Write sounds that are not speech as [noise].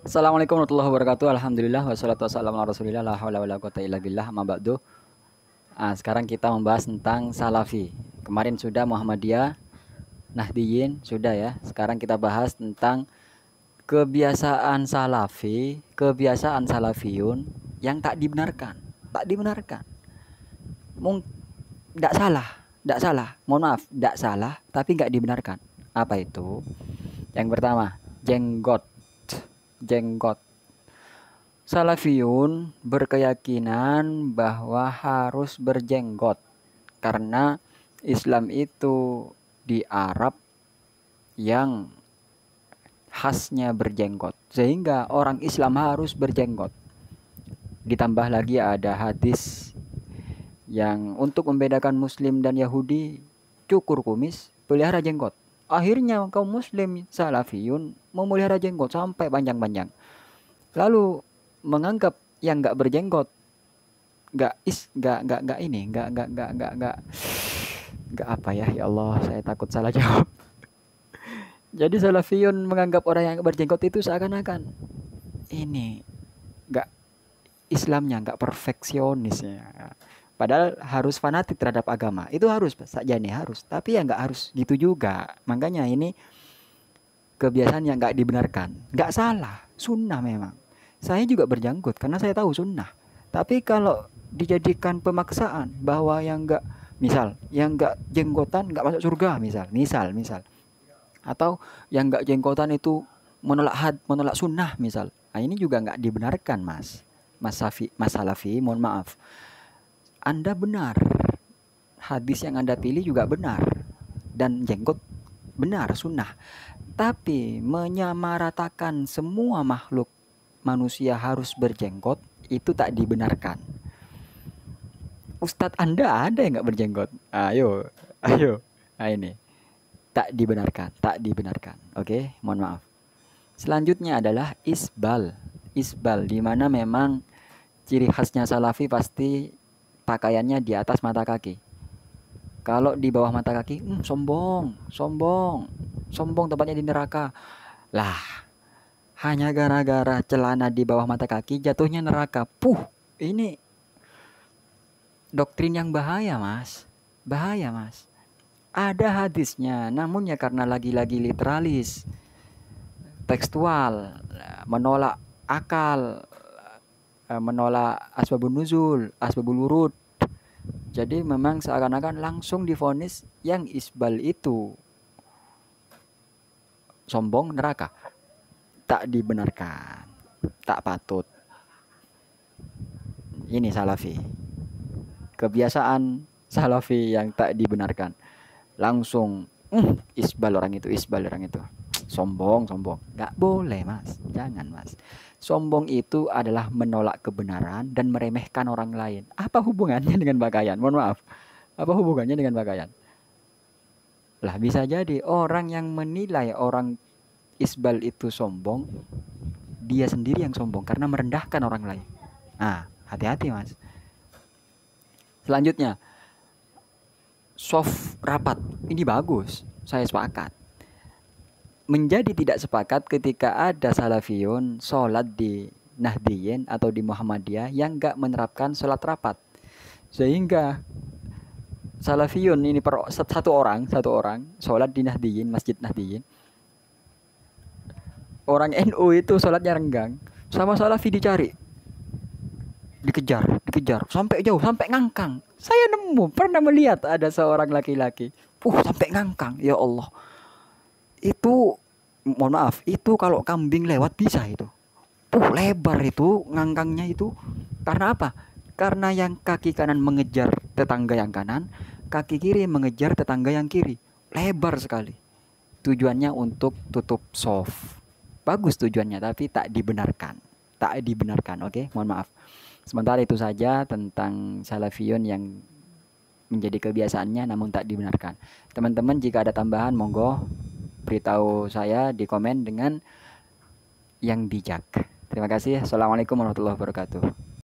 Assalamualaikum warahmatullahi wabarakatuh. Alhamdulillah wassalatu wassalamu ala Rasulillah la haula wala quwata illa billah amma ba'du. Nah, sekarang kita membahas tentang Salafi. Kemarin sudah Muhammadiyah, Nahdiyin sudah ya. Sekarang kita bahas tentang kebiasaan Salafi, kebiasaan Salafiyun yang tak dibenarkan, tak dibenarkan. Mungkin tidak salah, tidak salah. Mohon maaf, tidak salah, tapi nggak dibenarkan. Apa itu? Yang pertama, jenggot jenggot. Salafiyun berkeyakinan bahwa harus berjenggot karena Islam itu di Arab yang khasnya berjenggot sehingga orang Islam harus berjenggot. Ditambah lagi ada hadis yang untuk membedakan muslim dan Yahudi cukur kumis pelihara jenggot Akhirnya kaum muslim salafiyun memelihara jenggot sampai panjang-panjang. Lalu menganggap yang nggak berjenggot nggak is nggak nggak nggak ini nggak nggak nggak nggak nggak nggak apa ya ya Allah saya takut salah jawab. [laughs] Jadi salafiyun menganggap orang yang berjenggot itu seakan-akan ini nggak Islamnya nggak perfeksionisnya Padahal harus fanatik terhadap agama. Itu harus saja harus. Tapi ya nggak harus gitu juga. Makanya ini kebiasaan yang nggak dibenarkan. Nggak salah. Sunnah memang. Saya juga berjanggut karena saya tahu sunnah. Tapi kalau dijadikan pemaksaan bahwa yang nggak misal yang nggak jenggotan nggak masuk surga misal misal misal atau yang nggak jenggotan itu menolak had menolak sunnah misal nah, ini juga nggak dibenarkan mas mas Safi mas Salafi mohon maaf anda benar. Hadis yang Anda pilih juga benar. Dan jenggot benar sunnah. Tapi menyamaratakan semua makhluk manusia harus berjenggot itu tak dibenarkan. Ustadz Anda ada yang nggak berjenggot? Ayo, ayo, nah, ini tak dibenarkan, tak dibenarkan. Oke, mohon maaf. Selanjutnya adalah isbal, isbal di mana memang ciri khasnya salafi pasti pakaiannya di atas mata kaki. Kalau di bawah mata kaki, hmm, sombong, sombong, sombong tempatnya di neraka. Lah, hanya gara-gara celana di bawah mata kaki jatuhnya neraka. Puh, ini doktrin yang bahaya, Mas. Bahaya, Mas. Ada hadisnya, namun ya karena lagi-lagi literalis, tekstual, menolak akal, eh, menolak asbabun nuzul, asbabun urut, jadi memang seakan-akan langsung difonis yang isbal itu sombong neraka. Tak dibenarkan, tak patut. Ini salafi. Kebiasaan salafi yang tak dibenarkan. Langsung mm, isbal orang itu, isbal orang itu sombong, sombong. nggak boleh mas, jangan mas. Sombong itu adalah menolak kebenaran dan meremehkan orang lain. Apa hubungannya dengan pakaian? Mohon maaf. Apa hubungannya dengan pakaian? Lah bisa jadi orang yang menilai orang Isbal itu sombong, dia sendiri yang sombong karena merendahkan orang lain. Nah, hati-hati mas. Selanjutnya, soft rapat. Ini bagus, saya sepakat menjadi tidak sepakat ketika ada salafiyun sholat di Nahdiyin atau di Muhammadiyah yang nggak menerapkan sholat rapat sehingga salafiyun ini per, satu orang satu orang sholat di Nahdiyin masjid Nahdiyin orang NU itu sholatnya renggang sama salafi dicari dikejar dikejar sampai jauh sampai ngangkang saya nemu pernah melihat ada seorang laki-laki uh sampai ngangkang ya Allah itu mohon maaf itu kalau kambing lewat bisa itu uh lebar itu ngangkangnya itu karena apa karena yang kaki kanan mengejar tetangga yang kanan kaki kiri mengejar tetangga yang kiri lebar sekali tujuannya untuk tutup soft bagus tujuannya tapi tak dibenarkan tak dibenarkan oke okay? mohon maaf sementara itu saja tentang salafiyun yang menjadi kebiasaannya namun tak dibenarkan teman-teman jika ada tambahan monggo beritahu saya di komen dengan yang bijak. Terima kasih. Assalamualaikum warahmatullahi wabarakatuh.